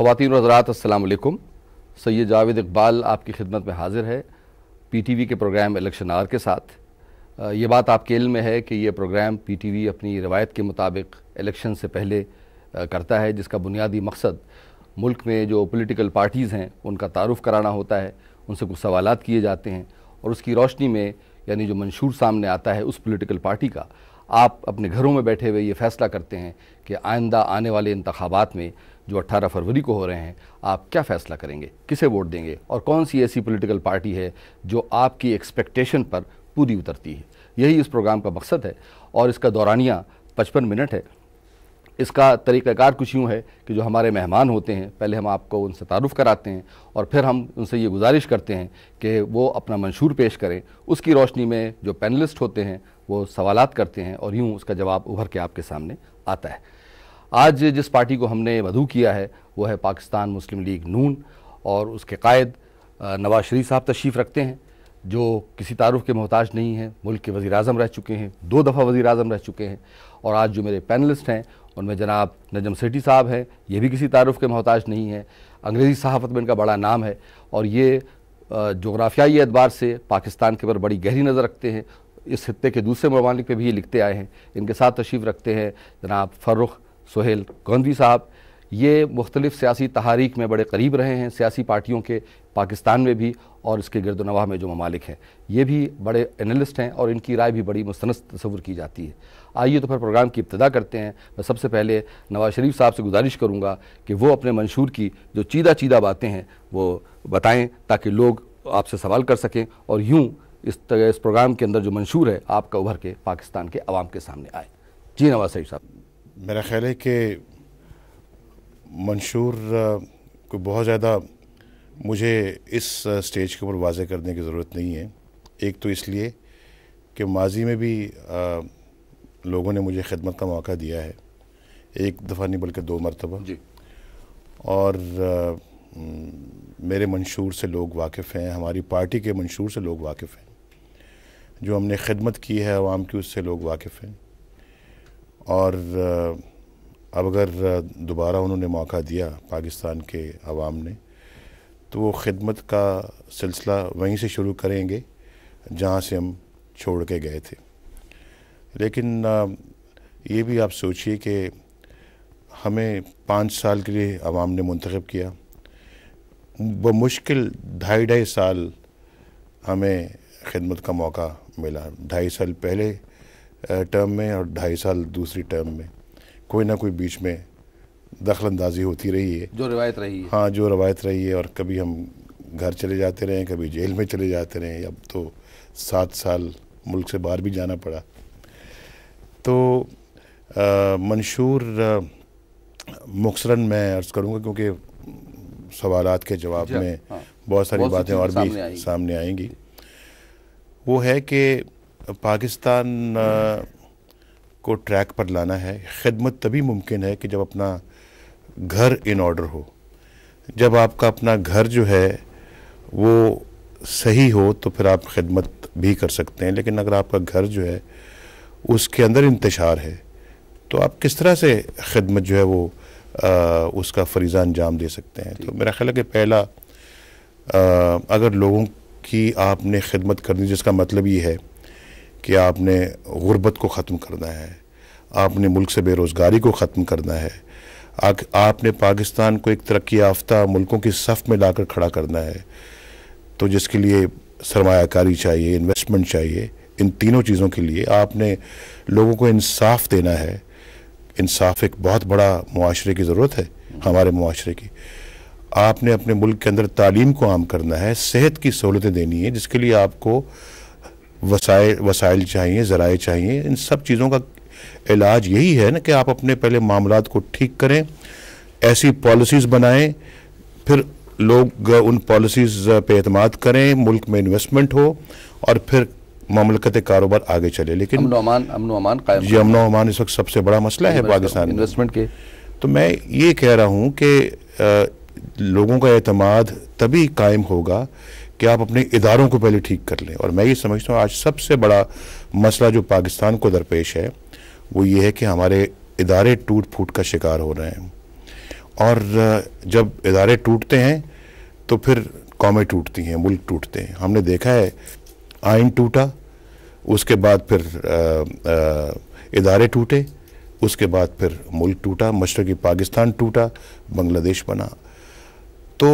ख़वान हजरात असलकुम सैद जावेद इकबाल आपकी खिदमत में हाजिर है पी टी वी के प्रोग्राम इलेक्शन आर के साथ ये बात आपके इल्म में है कि यह प्रोग्राम पी टी वी अपनी रवायत के मुताबिक इलेक्शन से पहले करता है जिसका बुनियादी मकसद मुल्क में जो पोलिटिकल पार्टीज़ हैं उनका तारुफ कराना होता है उनसे कुछ सवाल किए जाते हैं और उसकी रोशनी में यानी जो मंशूर सामने आता है उस पोलिटिकल पार्टी का आप अपने घरों में बैठे हुए ये फैसला करते हैं कि आइंदा आने वाले इंतबात में जो 18 फरवरी को हो रहे हैं आप क्या फैसला करेंगे किसे वोट देंगे और कौन सी ऐसी पॉलिटिकल पार्टी है जो आपकी एक्सपेक्टेशन पर पूरी उतरती है यही इस प्रोग्राम का मकसद है और इसका दौरानिया पचपन मिनट है इसका तरीक़ाकार कुछ यूँ है कि जो हमारे मेहमान होते हैं पहले हम आपको उनसे तारुफ़ कराते हैं और फिर हम उनसे ये गुजारिश करते हैं कि वो अपना मंशूर पेश करें उसकी रोशनी में जो पैनलिस्ट होते हैं वो सवालात करते हैं और यूँ उसका जवाब उभर के आपके सामने आता है आज जिस पार्टी को हमने मधु किया है वो है पाकिस्तान मुस्लिम लीग नून और उसके कायद नवाज शरीफ साहब तशरीफ़ रखते हैं जो किसी तारुफ के मोहताज नहीं हैं मुल्क के वज़ी अज़म रह चुके हैं दो दफ़ा वज़ी अजम रह चुके हैं और आज जो मेरे पैनलिस्ट हैं उनमें जनाब नजम सेठी साहब हैं ये भी किसी तारुफ के मोहताज नहीं हैं अंग्रेज़ी सहाफ़त में इनका बड़ा नाम है और ये जोग्राफियाई एतबार से पाकिस्तान के ऊपर बड़ी गहरी नज़र रखते हैं इस खत्े के दूसरे ममालिक भी ये लिखते आए हैं इनके साथ तशरीफ़ रखते हैं जनाब फरुख़ सोहेल गौंदवी साहब ये मुख्तलिफ सियासी तहारीक में बड़े करीब रहे हैं सियासी पार्टियों के पाकिस्तान में भी और इसके गर्द नवाह में जो ममालिक हैं ये भी बड़े एनालिस्ट हैं और इनकी राय भी बड़ी मुस्तंद तस्वुर की जाती है आइए तो फिर प्रोग्राम की इब्तदा करते हैं मैं सबसे पहले नवाज शरीफ साहब से गुजारिश करूँगा कि वो अपने मंशूर की जो चीदा चीदा बातें हैं वो बताएँ ताकि लोग आपसे सवाल कर सकें और यूँ इस इस प्रोग्राम के अंदर जो मंशूर है आपका उभर के पाकिस्तान के आवाम के सामने आए जी नवाज शरीफ साहब मेरा ख्याल है कि मंशूर को बहुत ज़्यादा मुझे इस स्टेज के ऊपर वाजे करने की ज़रूरत नहीं है एक तो इसलिए कि माजी में भी आ, लोगों ने मुझे ख़दमत का मौका दिया है एक दफ़ा नहीं बल्कि दो मरतबा जी और आ, मेरे मंशूर से लोग वाकिफ़ हैं हमारी पार्टी के मंशूर से लोग वाकिफ़ हैं जो हमने खिदमत की है आवाम की उससे लोग वाकिफ़ हैं और अब अगर दोबारा उन्होंने मौका दिया पाकिस्तान के आवाम ने तो वो ख़िदमत का सिलसिला वहीं से शुरू करेंगे जहाँ से हम छोड़ के गए थे लेकिन ये भी आप सोचिए कि हमें पाँच साल के लिए आवाम ने मंतखब किया ब मुश्किल ढाई ढाई साल हमें खिदमत का मौका मिला ढाई साल पहले टर्म में और ढाई साल दूसरी टर्म में कोई ना कोई बीच में दखल अंदाजी होती रही है जो रवायत रही है हाँ जो रवायत रही है और कभी हम घर चले जाते रहे कभी जेल में चले जाते रहे अब तो सात साल मुल्क से बाहर भी जाना पड़ा तो मंशूर मुखसरन मैं अर्ज़ करूँगा क्योंकि सवाल के जवाब में हाँ। बहुत सारी बातें और भी सामने आएंगी वो है कि पाकिस्तान को ट्रैक पर लाना है खिदमत तभी मुमकिन है कि जब अपना घर इन ऑर्डर हो जब आपका अपना घर जो है वो सही हो तो फिर आप खिदमत भी कर सकते हैं लेकिन अगर आपका घर जो है उसके अंदर इंतशार है तो आप किस तरह से खिदमत जो है वो आ, उसका फरीज़ा अंजाम दे सकते हैं तो मेरा ख्याल है कि पहला आ, अगर लोगों की आपने खिदमत करनी जिसका मतलब ये है कि आपने गुरबत को ख़त्म करना है आपने मुल्क से बेरोज़गारी को ख़त्म करना है आ, आपने पाकिस्तान को एक तरक्की याफ्ता मुल्कों की सफ़ में लाकर खड़ा करना है तो जिसके लिए सरमाकारी चाहिए इन्वेस्टमेंट चाहिए इन तीनों चीज़ों के लिए आपने लोगों को इंसाफ देना है इंसाफ एक बहुत बड़ा माशरे की ज़रूरत है हमारे माशरे की आपने अपने मुल्क के अंदर तालीम को आम करना है सेहत की सहूलतें देनी है जिसके लिए आपको वसाइल वसाइल चाहिए ज़राए चाहिए इन सब चीज़ों का इलाज यही है ना कि आप अपने पहले मामला को ठीक करें ऐसी पॉलिसीज़ बनाएं फिर लोग उन पॉलिसीज़ पे अहतम करें मुल्क में इन्वेस्टमेंट हो और फिर ममलकत कारोबार आगे चले लेकिन ये अमन अमान जी अमन अमान इस वक्त सबसे बड़ा मसला है पाकिस्तान इन्वेस्टमेंट के तो मैं ये कह रहा हूँ कि लोगों का अतमाद तभी कायम होगा कि आप अपने इदारों को पहले ठीक कर लें और मैं ये समझता हूँ आज सबसे बड़ा मसला जो पाकिस्तान को दरपेश है वो ये है कि हमारे इदारे टूट फूट का शिकार हो रहे हैं और जब इदारे टूटते हैं तो फिर कौमें टूटती हैं मुल्क टूटते हैं हमने देखा है आइन टूटा उसके बाद फिर इदारे टूटे उसके बाद फिर मुल्क टूटा मशरक़ी पाकिस्तान टूटा बांग्लादेश बना तो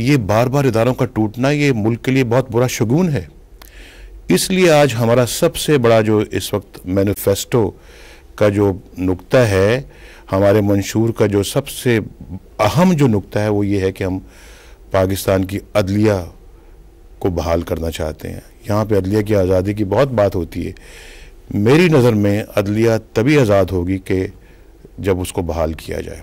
ये बार बार इदारों का टूटना ये मुल्क के लिए बहुत बुरा शगुन है इसलिए आज हमारा सबसे बड़ा जो इस वक्त मैनिफेस्टो का जो नुकता है हमारे मंशूर का जो सबसे अहम जो नुकता है वो ये है कि हम पाकिस्तान की अदलिया को बहाल करना चाहते हैं यहाँ पे अदलिया की आज़ादी की बहुत बात होती है मेरी नज़र में अदलिया तभी आज़ाद होगी कि जब उसको बहाल किया जाए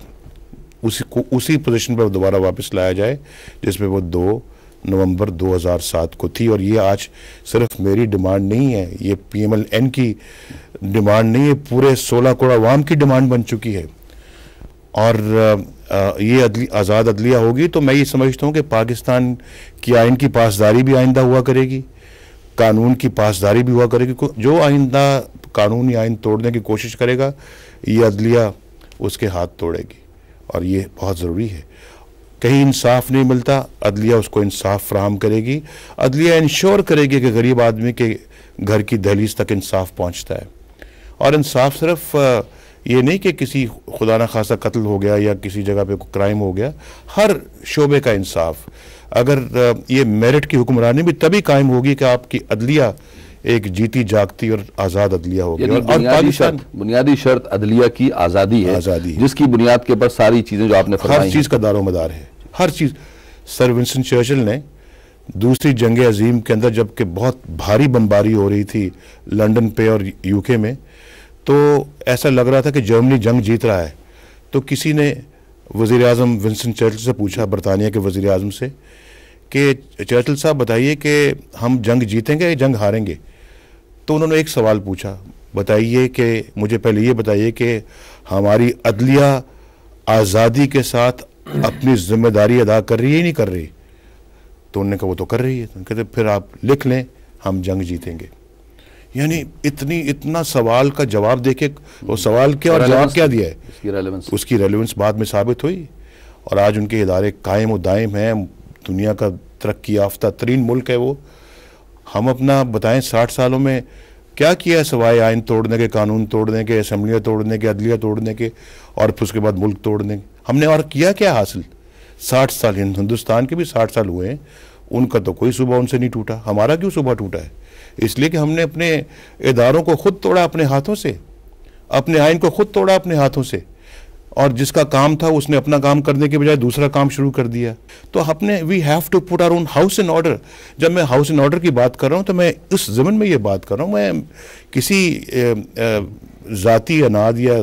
उसी को उसी पोजीशन पर दोबारा वापस लाया जाए जिसमें वो दो नवंबर 2007 को थी और ये आज सिर्फ मेरी डिमांड नहीं है ये पीएमएलएन की डिमांड नहीं है पूरे 16 करोड़ आवाम की डिमांड बन चुकी है और ये अदली आज़ाद अदलिया होगी तो मैं ये समझता हूँ कि पाकिस्तान की आइन की पासदारी भी आइंदा हुआ करेगी कानून की पासदारी भी हुआ करेगी जो आइंदा कानून या आइन तोड़ने की कोशिश करेगा ये अदलिया उसके हाथ तोड़ेगी और ये बहुत ज़रूरी है कहीं इंसाफ नहीं मिलता अदलिया उसको इंसाफ फ्राहम करेगी अदलिया इंश्योर करेगी कि गरीब आदमी के घर की दहलीज तक इंसाफ पहुंचता है और इंसाफ सिर्फ ये नहीं कि किसी खुदा न खासा कत्ल हो गया या किसी जगह पे क्राइम हो गया हर शोबे का इंसाफ अगर ये मेरिट की हुक्मरानी भी तभी कायम होगी कि आपकी अदलिया एक जीती जागती और आजाद अदलिया होगी बुनियादी शर्त बुनियादी शर्त अदलिया की आज़ादी है आज़ादी जिसकी बुनियाद के ऊपर सारी चीज़ें जो आपने हर चीज़ का दारोमदार है हर चीज़ सर विंसन चर्चिल ने दूसरी जंग अजीम के अंदर जबकि बहुत भारी बमबारी हो रही थी लंदन पे और यूके में तो ऐसा लग रहा था कि जर्मनी जंग जीत रहा है तो किसी ने वज़ी अजम विंसन चर्चल से पूछा बरतानिया के वज़ी अजम से कि चर्चल साहब बताइए कि हम जंग जीतेंगे या जंग हारेंगे तो उन्होंने एक सवाल पूछा बताइए कि मुझे पहले ये बताइए कि हमारी अदलिया आज़ादी के साथ अपनी जिम्मेदारी अदा कर रही है नहीं कर रही तो उन्होंने कहा वो तो कर रही है तो कहते तो फिर आप लिख लें हम जंग जीतेंगे यानी इतनी इतना सवाल का जवाब देके वो सवाल क्या और जवाब क्या दिया है उसकी रेलिवेंस उसकी रेलिवेंस बाद में साबित हुई और आज उनके इदारे कायम व दायम हैं दुनिया का तरक्की याफ्ता तरीन मुल्क है वो हम अपना बताएं साठ सालों में क्या किया है सवाए आयन तोड़ने के कानून तोड़ने के असम्बलियाँ तोड़ने के अदलिया तोड़ने के और फिर उसके बाद मुल्क तोड़ने के हमने और किया क्या हासिल साठ साल हिंदुस्तान के भी साठ साल हुए हैं उनका तो कोई सुबह उनसे नहीं टूटा हमारा क्यों सुबह टूटा है इसलिए कि हमने अपने इदारों को खुद तोड़ा अपने हाथों से अपने आयन को खुद तोड़ा अपने हाथों से और जिसका काम था उसने अपना काम करने के बजाय दूसरा काम शुरू कर दिया तो अपने we have to put our own house in order जब मैं हाउस इन ऑर्डर की बात कर रहा हूँ तो मैं इस ज़मीन में ये बात कर रहा हूँ मैं किसी ज़ाती अनाज या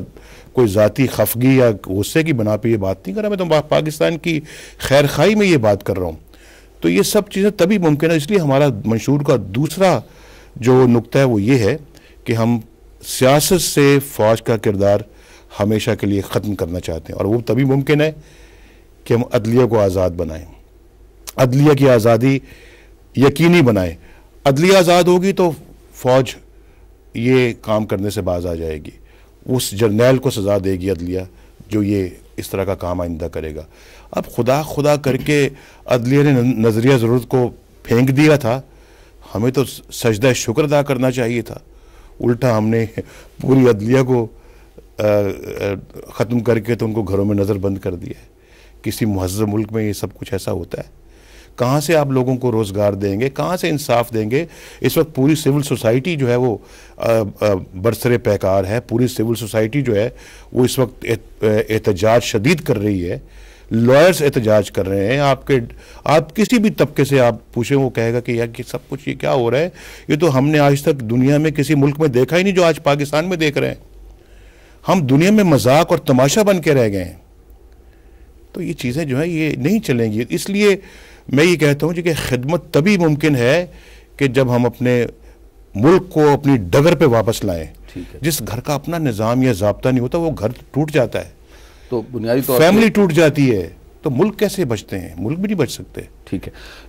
कोई ज़ाती खफगी या गुस्से की बना पे ये बात नहीं कर रहा मैं तो पाकिस्तान की खैर खाई में ये बात कर रहा हूँ तो ये सब चीज़ें तभी मुमकिन है इसलिए हमारा मंशूर का दूसरा जो नुकता है वो ये है कि हम सियासत से फ़ौज का किरदार हमेशा के लिए ख़त्म करना चाहते हैं और वो तभी मुमकिन है कि हम अदलिया को आज़ाद बनाएं अदलिया की आज़ादी यकीनी बनाएं अदलिया आज़ाद होगी तो फ़ौज ये काम करने से बाज आ जाएगी उस जर्नैल को सज़ा देगी अदलिया जो ये इस तरह का काम आइंदा करेगा अब खुदा खुदा करके अदलिया ने नज़रिया ज़रूरत को फेंक दिया था हमें तो सजदा शुक्र अदा करना चाहिए था उल्टा हमने पूरी अदलिया को ख़त्म करके तो उनको घरों में नज़र बंद कर दिया है किसी महजब मुल्क में ये सब कुछ ऐसा होता है कहाँ से आप लोगों को रोज़गार देंगे कहाँ से इंसाफ देंगे इस वक्त पूरी सिविल सोसाइटी जो है वो बरसरे पैकार है पूरी सिविल सोसाइटी जो है वो इस वक्त एहतजाज शदीद कर रही है लॉयर्स एहतजाज कर रहे हैं आपके आप किसी भी तबके से आप पूछें वो कहेगा कि यार कि सब कुछ ये क्या हो रहा है ये तो हमने आज तक दुनिया में किसी मुल्क में देखा ही नहीं जो आज पाकिस्तान में देख रहे हैं हम दुनिया में मजाक और तमाशा बन के रह गए हैं तो ये चीज़ें जो है ये नहीं चलेंगी इसलिए मैं ये कहता हूँ कि खिदमत तभी मुमकिन है कि जब हम अपने मुल्क को अपनी डगर पे वापस लाएं जिस घर का अपना निज़ाम या जबता नहीं होता वो घर टूट जाता है तो बुनियादी तौर फैमिली टूट जाती है तो मुल्क कैसे बचते हैं मुल्क भी नहीं बच सकते ठीक है